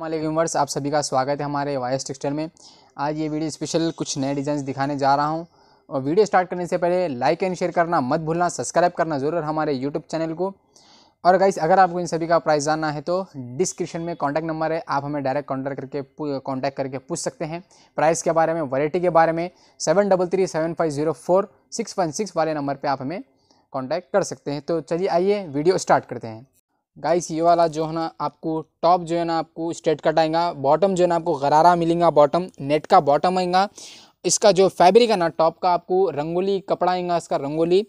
हमारे आप सभी का स्वागत है हमारे वायस टेक्सटाइल में आज ये वीडियो स्पेशल कुछ नए डिज़ाइन दिखाने जा रहा हूँ और वीडियो स्टार्ट करने से पहले लाइक एंड शेयर करना मत भूलना सब्सक्राइब करना ज़रूर हमारे यूट्यूब चैनल को और गाइस अगर आपको इन सभी का प्राइस जानना है तो डिस्क्रिप्शन में कॉन्टैक्ट नंबर है आप हमें डायरेक्ट कॉन्टैक्ट करके कॉन्टैक्ट करके पूछ सकते हैं प्राइस के बारे में वैरायटी के बारे में seven double three seven five zero four six one six वाले नंबर पर आप हमें कॉन्टैक्ट कर सकते हैं तो चलिए आइए वीडियो स्टार्ट करते हैं गाइस ये वाला जो है ना आपको टॉप जो है ना आपको स्ट्रेट कट आएगा बॉटम जो है ना आपको गरारा मिलेगा बॉटम नेट का बॉटम आएगा इसका जो फैब्रिक है ना टॉप का आपको रंगोली कपड़ा आएगा इसका रंगोली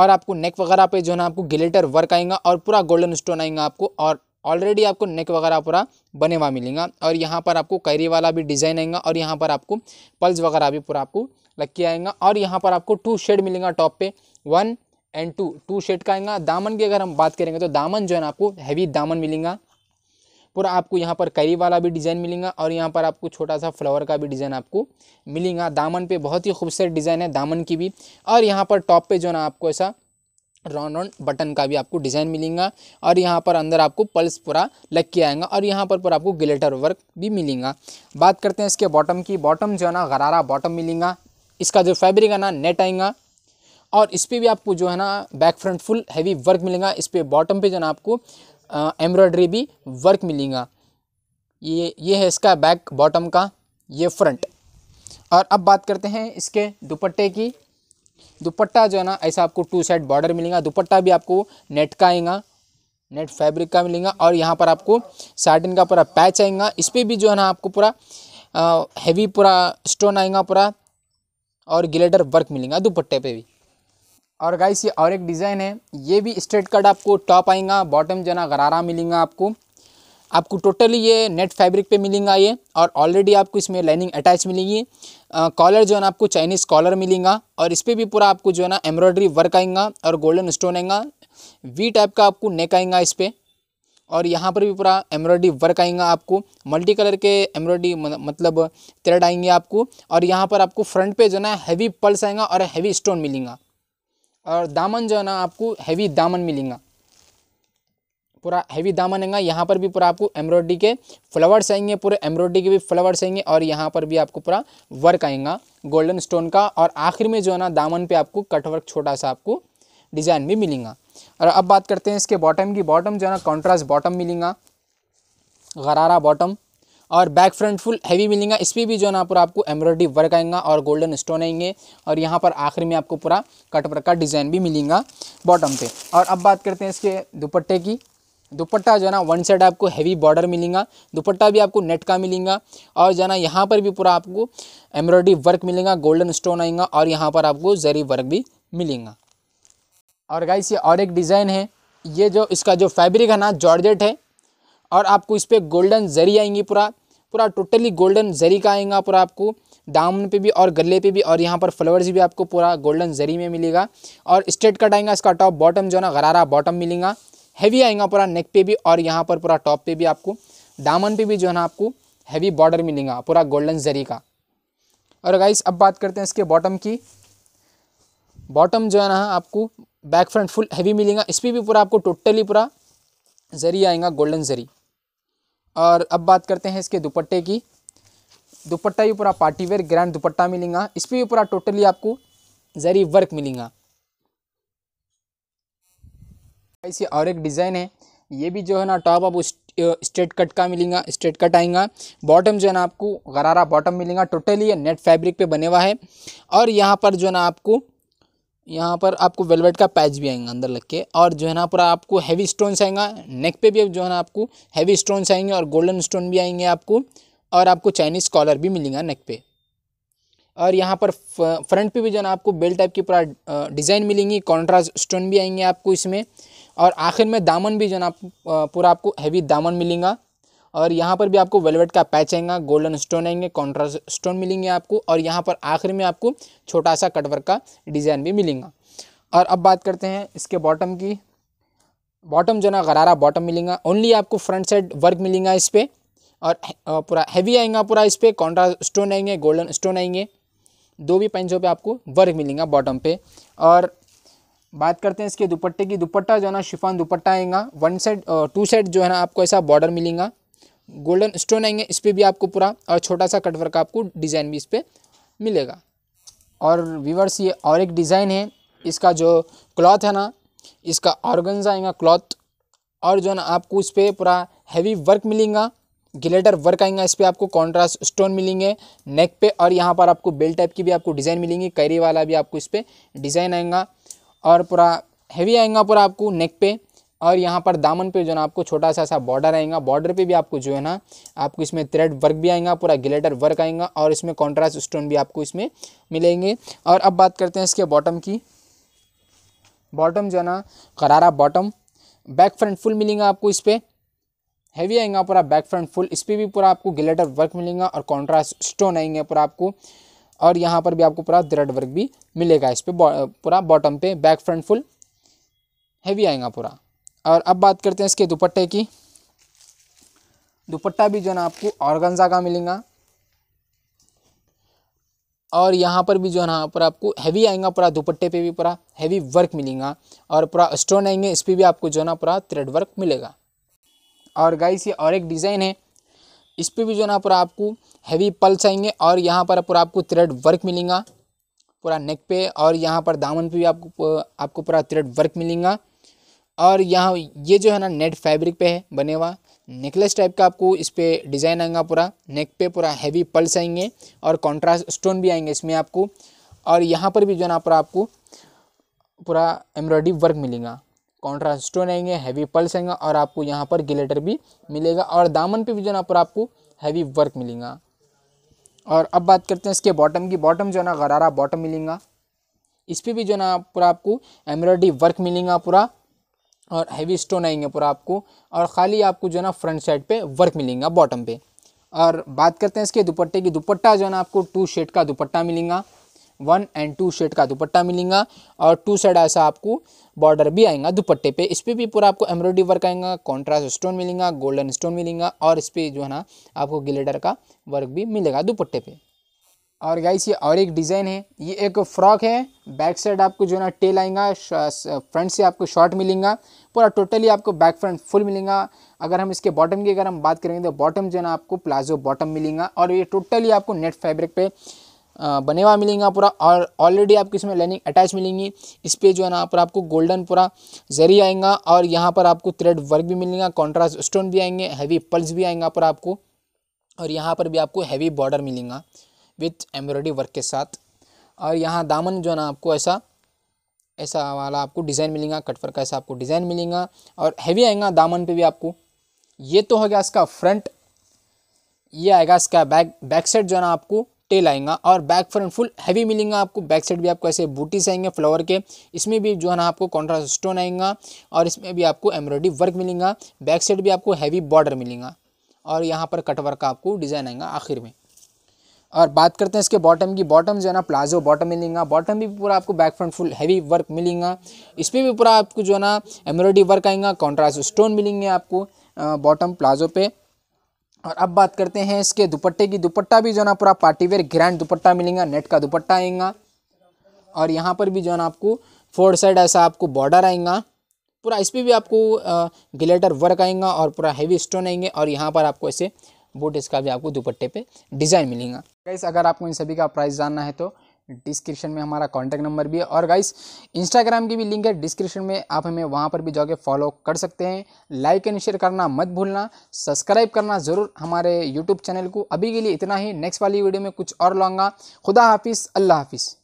और आपको नेक वगैरह पे जो है ना आपको गिलेटर वर्क आएगा और पूरा गोल्डन स्टोन आएगा आपको और ऑलरेडी आपको नेक वगैरह पूरा बने हुआ मिलेगा और यहाँ पर आपको कैरी वाला भी डिज़ाइन आएगा और यहाँ पर आपको पल्स वगैरह भी पूरा आपको लग के आएगा और यहाँ पर आपको टू शेड मिलेगा टॉप पे one and two two shade का आएगा दामन की अगर हम बात करेंगे तो दामन जो है ना आपको हैवी दामन मिलेगा पूरा आपको यहाँ पर करी वाला भी डिज़ाइन मिलेगा और यहाँ पर आपको छोटा सा फ्लावर का भी डिज़ाइन आपको मिलेगा दामन पे बहुत ही खूबसूरत डिज़ाइन है दामन की भी और यहाँ पर टॉप पे जो है ना आपको ऐसा राउंड राउंड बटन का भी आपको डिज़ाइन मिलेगा और यहाँ पर अंदर आपको पल्स पूरा लग के आएगा और यहाँ पर पूरा आपको ग्लेटर वर्क भी मिलेगा बात करते हैं इसके बॉटम की बॉटम जो है ना गरारा बॉटम मिलेगा इसका जो फैब्रिक है ना नेट आएगा और इस पर भी आपको जो है ना back front full heavy work मिलेगा इस पर बॉटम पे जो है ना आपको एम्ब्रॉयडरी भी वर्क मिलेगा ये ये है इसका बैक बॉटम का ये फ्रंट और अब बात करते हैं इसके दुपट्टे की दुपट्टा जो है ना ऐसा आपको टू साइड बॉर्डर मिलेगा दुपट्टा भी आपको नेट का आएगा नेट फैब्रिक का मिलेगा और यहाँ पर आपको साटिन का पूरा पैच आएगा इस पर भी जो है ना आपको पूरा हैवी पूरा स्टोन आएगा पूरा और गिलेडर वर्क मिलेगा दुपट्टे पे भी और गाइस ये और एक डिज़ाइन है ये भी स्ट्रेट कट आपको टॉप आएगा बॉटम जना गरारा मिलेगा आपको आपको टोटली ये नेट फैब्रिक पे मिलेगा ये और ऑलरेडी आपको इसमें लाइनिंग अटैच मिलेगी कॉलर जो है ना आपको चाइनीज़ कॉलर मिलेगा और इस पर भी पूरा आपको जो है ना एम्ब्रॉयडरी वर्क आएगा और गोल्डन स्टोन आएगा वी टाइप का आपको नेक आएगा इस पर और यहाँ पर भी पूरा एम्ब्रॉयडरी वर्क आएगा आपको मल्टी कलर के एम्ब्रॉयडरी मतलब थ्रेड आएंगे आपको और यहाँ पर आपको फ्रंट पे जो है ना हैवी पल्स आएगा और हैवी स्टोन मिलेगा और दामन जो है ना आपको हैवी दामन मिलेगा पूरा हैवी दामन है यहाँ पर भी पूरा आपको एम्ब्रॉयडरी के फ्लावर्स आएंगे पूरे एम्ब्रॉयडरी के भी फ्लावर्स आएंगे और यहाँ पर भी आपको पूरा वर्क आएगा गोल्डन स्टोन का और आखिर में जो है ना दामन पे आपको कट वर्क छोटा सा आपको डिज़ाइन भी मिलेगा और अब बात करते हैं इसके बॉटम की बॉटम जो है ना कॉन्ट्रास्ट बॉटम मिलेंगे गरारा बॉटम और बैक फ्रंट फुल हैवी मिलेगा इस पर भी जो है ना पूरा आपको एम्ब्रॉयडरी वर्क आएगा और गोल्डन स्टोन आएंगे और यहाँ पर आखिर में आपको पूरा कट वर्क का डिज़ाइन भी मिलेगा बॉटम पे और अब बात करते हैं इसके दुपट्टे की दुपट्टा जो है ना वन साइड आपको हैवी बॉर्डर मिलेगा दुपट्टा भी आपको नेट का मिलेगा और जो है ना यहाँ पर भी पूरा आपको एम्ब्रॉयडरी वर्क मिलेगा गोल्डन स्टोन आएगा और यहाँ पर आपको जरी वर्क भी मिलेगा और गाइस ये और एक डिज़ाइन है ये जो इसका जो फैब्रिक है ना जॉर्जेट है और आपको इस पर गोल्डन जरी आएंगी पूरा पूरा टोटली गोल्डन जरी का आएगा पूरा आपको दामन पे भी और गले पे भी और यहाँ पर फ्लावर्स भी आपको पूरा गोल्डन जरी में मिलेगा और स्ट्रेट कट आएगा इसका टॉप बॉटम जो है ना गरारा बॉटम मिलेगा हैवी आएगा पूरा नेक पे भी और यहाँ पर पूरा टॉप पे भी आपको दामन पे भी जो है ना आपको हैवी बॉर्डर मिलेगा पूरा गोल्डन जरी का और गाइस अब बात करते हैं इसके बॉटम की बॉटम जो है ना आपको बैक फ्रंट फुल हैवी मिलेगा इस पर भी पूरा आपको टोटली पूरा जरी आएगा गोल्डन जरी और अब बात करते हैं इसके दुपट्टे की दुपट्टा ही पूरा पार्टीवेयर ग्रैंड दुपट्टा मिलेगा इस पर पूरा टोटली आपको जरी वर्क मिलेगा ऐसी और एक डिज़ाइन है ये भी जो है ना टॉप आप स्ट्रेट कट का मिलेगा स्ट्रेट कट आएगा बॉटम जो है ना आपको गरारा बॉटम मिलेगा टोटली ये नेट फैब्रिक पे बने हुआ है और यहाँ पर जो है ना आपको यहाँ पर आपको वेलवेट का पैच भी आएगा अंदर लग के और जो है ना पूरा आपको हैवी स्टोन आएगा नेक पे भी जो है ना आपको हैवी स्टोन आएंगे और गोल्डन स्टोन भी आएंगे आपको और आपको चाइनीज़ कॉलर भी मिलेगा नेक पे और यहाँ पर फ्रंट पे भी जो है ना आपको बेल्ट टाइप की पूरा डिज़ाइन मिलेंगी कॉन्ट्रास्ट स्टोन भी आएंगे आपको इसमें और आखिर में दामन भी जो है ना पूरा आपको हैवी दामन मिलेगा और यहाँ पर भी आपको वेलवेट का पैच आएगा गोल्डन स्टोन आएंगे कॉन्ट्रास्ट स्टोन मिलेंगे आपको और यहाँ पर आखिर में आपको छोटा सा कटवर्क का डिज़ाइन भी मिलेगा और अब बात करते हैं इसके बॉटम की बॉटम जो ना गरारा बॉटम मिलेगा ओनली आपको फ्रंट साइड वर्क मिलेगा इस पर और पूरा हैवी आएगा पूरा इस पर कॉन्ट्रा स्टोन आएंगे गोल्डन स्टोन आएंगे दो भी पंचों पे आपको वर्क मिलेगा बॉटम पे और बात करते हैं इसके दुपट्टे की दुपट्टा जो है ना शिफान दुपट्टा आएगा वन साइड टू साइड जो है ना आपको ऐसा बॉर्डर मिलेगा गोल्डन स्टोन आएंगे इस पर भी आपको पूरा और छोटा सा कटवर्क आपको डिज़ाइन भी इस पर मिलेगा और व्यूवर्स ये और एक डिज़ाइन है इसका जो क्लॉथ है ना इसका ऑर्गन्स आएगा क्लॉथ और जो ना आपको इस पर पूरा हैवी वर्क मिलेगा गिलेटर वर्क आएगा इस पर आपको कॉन्ट्रास्ट स्टोन मिलेंगे नेक पे और यहाँ पर आपको बेल्ट टाइप की भी आपको डिज़ाइन मिलेंगी कैरी वाला भी आपको इस पर डिज़ाइन आएगा और पूरा हैवी आएगा पूरा आपको नेक पे और यहाँ पर दामन पे जो ना आपको छोटा सा सा बॉर्डर आएगा बॉर्डर पे भी आपको जो है ना आपको इसमें थ्रेड वर्क भी आएगा पूरा ग्लेटर वर्क आएगा और इसमें कॉन्ट्रास्ट स्टोन भी आपको इसमें मिलेंगे और अब बात करते हैं इसके बॉटम की बॉटम जो है ना करारा बॉटम बैक फ्रंट फुल मिलेगा आपको इस पर हैवी आएगा पूरा बैक फ्रंट फुल इस पर भी पूरा आपको ग्लेटर वर्क मिलेगा और कॉन्ट्रास्ट स्टोन आएंगे पूरा आपको और यहाँ पर भी आपको पूरा थ्रेड वर्क भी मिलेगा इस पर पूरा बॉटम पे बैक फ्रंट फुल हैवी आएगा पूरा और अब बात करते हैं इसके दुपट्टे की दुपट्टा भी जो है ना आपको गंजा का मिलेगा और यहाँ पर भी जो है ना पर आपको हैवी आएगा पूरा दुपट्टे पे भी पूरा हैवी वर्क मिलेगा और पूरा स्टोन आएंगे इस पर भी आपको जो है ना पूरा थ्रेड वर्क मिलेगा और गाइस ये और एक डिज़ाइन है इस पर भी जो है ना पूरा आपको हैवी पल्स आएंगे और यहाँ पर पूरा आपको थ्रेड वर्क मिलेगा पूरा नेक पे और यहाँ पर दामन पे भी आपको आपको पूरा थ्रेड वर्क मिलेगा और यहाँ ये जो है ना नेट फैब्रिक पे है बने हुआ नेकलेस टाइप का आपको इस पर डिज़ाइन आएगा पूरा नेक पे पूरा हैवी पल्स आएंगे और कॉन्ट्रास्ट स्टोन भी आएंगे इसमें आपको और यहाँ पर भी जो है ना पूरा आपको पूरा एम्ब्रॉयडरी वर्क मिलेगा कॉन्ट्रास्ट स्टोन आएंगे हैवी पल्स आएंगे और आपको यहाँ पर गिलेटर भी मिलेगा और दामन पर भी जो है ना पूरा आपको हैवी वर्क मिलेगा और अब बात करते हैं इसके बॉटम की बॉटम जो है ना गरारा बॉटम मिलेगा इस पर भी जो है ना पूरा आपको एम्ब्रॉयडरी वर्क मिलेगा पूरा और हैवी स्टोन आएंगे पूरा आपको और खाली आपको जो है ना फ्रंट साइड पे वर्क मिलेगा बॉटम पे और बात करते हैं इसके दुपट्टे की दुपट्टा जो है ना आपको टू शेड का दुपट्टा मिलेगा वन एंड टू शेड का दुपट्टा मिलेगा और टू साइड ऐसा आपको बॉर्डर भी आएगा दुपट्टे पे इस पर भी पूरा आपको एम्ब्रॉयडरी वर्क आएगा कॉन्ट्रास्ट स्टोन मिलेगा गोल्डन स्टोन मिलेगा और इस पर जो है ना आपको गिलेडर का वर्क भी मिलेगा दुपट्टे पर और गाइस ये और एक डिज़ाइन है ये एक फ्रॉक है बैक साइड आपको जो है ना टेल आएगा फ्रंट से आपको शॉर्ट मिलेगा पूरा टोटली आपको बैक फ्रंट फुल मिलेगा अगर हम इसके बॉटम की अगर हम बात करेंगे तो बॉटम जो है ना आपको प्लाजो बॉटम मिलेगा और ये टोटली आपको नेट फैब्रिक पे बने हुआ मिलेगा पूरा और ऑलरेडी आपको इसमें लाइनिंग अटैच मिलेंगी इस पर जो है ना पूरा आपको गोल्डन पूरा जरी आएगा और यहाँ पर आपको थ्रेड वर्क भी मिलेगा कॉन्ट्रास्ट स्टोन भी आएंगे हैवी पल्स भी आएंगा पर आपको और यहाँ पर भी आपको हैवी बॉर्डर मिलेगा विथ एम्ब्रॉयडरी वर्क के साथ और यहाँ दामन जो है ना आपको ऐसा ऐसा वाला आपको डिज़ाइन मिलेगा कटवर का ऐसा आपको डिज़ाइन मिलेगा और हैवी आएगा दामन पे भी आपको ये तो हो गया इसका फ्रंट ये आएगा इसका बैक बैक साइड जो है ना आपको टेल आएगा और बैक फ्रंट फुल हैवी मिलेगा आपको बैक साइड भी आपको ऐसे बूटीस आएंगे फ्लावर के इसमें भी जो है ना आपको कॉन्ट्रास्ट स्टोन आएगा और इसमें भी आपको एम्ब्रॉयडरी वर्क मिलेगा बैक साइड भी आपको हैवी बॉर्डर मिलेगा और यहाँ पर कटवर का आपको डिज़ाइन आएगा आखिर में और बात करते हैं इसके बॉटम की बॉटम जो है ना प्लाजो बॉटम मिलेगा बॉटम भी पूरा आपको back front full heavy work मिलेगा इस पर भी पूरा आपको जो है ना एम्ब्रॉयडरी वर्क आएगा कॉन्ट्रास्ट स्टोन मिलेंगे आपको बॉटम प्लाजो पे और अब बात करते हैं इसके दुपट्टे की दुपट्टा भी जो है ना पूरा पार्टीवेयर ग्रैंड दुपट्टा मिलेगा नेट का दुपट्टा आएगा और यहाँ पर भी जो है ना आपको फोर साइड ऐसा आपको बॉर्डर आएगा पूरा इस पर भी आपको ग्लेटर वर्क आएगा और पूरा हैवी स्टोन आएंगे और यहाँ पर आपको ऐसे बूट इसका भी आपको दुपट्टे पे डिज़ाइन मिलेगा गाइस अगर आपको इन सभी का प्राइस जानना है तो डिस्क्रिप्शन में हमारा कॉन्टैक्ट नंबर भी है और गाइस इंस्टाग्राम की भी लिंक है डिस्क्रिप्शन में आप हमें वहाँ पर भी जाके फॉलो कर सकते हैं लाइक एंड शेयर करना मत भूलना सब्सक्राइब करना ज़रूर हमारे यूट्यूब चैनल को अभी के लिए इतना ही नेक्स्ट वाली वीडियो में कुछ और लाऊंगा खुदा हाफिज़ अल्लाह हाफिज़